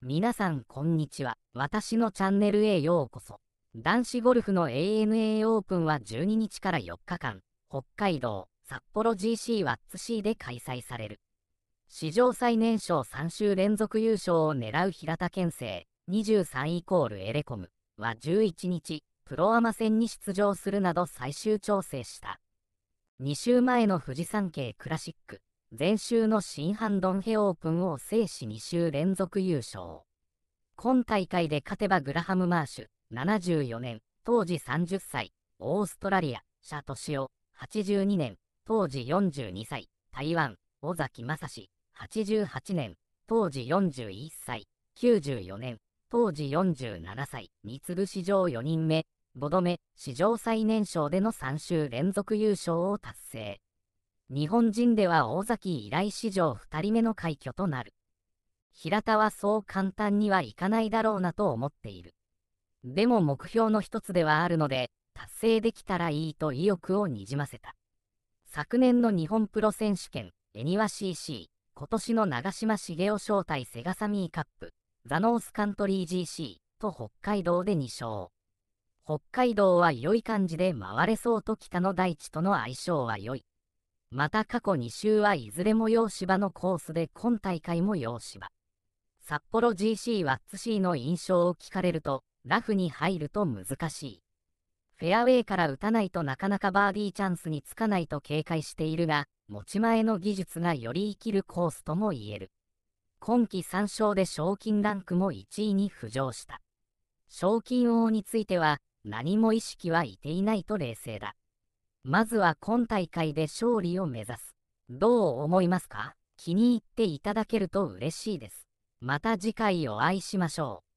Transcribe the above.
皆さんこんにちは。私のチャンネルへようこそ。男子ゴルフの ANA オープンは12日から4日間、北海道、札幌 GC ワッツ C で開催される。史上最年少3週連続優勝を狙う平田健生、23イコールエレコムは11日、プロアマ戦に出場するなど最終調整した。2週前の富士山系クラシック、前週の新ハンドンヘオープンを制し2週連続優勝。今大会で勝てばグラハム・マーシュ、74年、当時30歳、オーストラリア、シャトシオ、82年、当時42歳、台湾、尾崎正史、88年、当時41歳、94年、当時47歳、三つ星上4人目、5度目、史上最年少での3週連続優勝を達成。日本人では大崎以来史上2人目の快挙となる。平田はそう簡単にはいかないだろうなと思っている。でも目標の一つではあるので、達成できたらいいと意欲をにじませた。昨年の日本プロ選手権、恵庭 CC、今年の長嶋茂雄招待セガサミーカップ、ザ・ノースカントリー GC と北海道で2勝。北海道は良い感じで回れそうと北の大地との相性は良い。また過去2週はいずれも洋芝のコースで今大会も洋芝。札幌 GC ワッツ C の印象を聞かれると、ラフに入ると難しい。フェアウェイから打たないとなかなかバーディーチャンスにつかないと警戒しているが、持ち前の技術がより生きるコースとも言える。今季3勝で賞金ランクも1位に浮上した。賞金王については、何も意識はいていないと冷静だ。まずは今大会で勝利を目指す。どう思いますか気に入っていただけると嬉しいです。また次回お会いしましょう。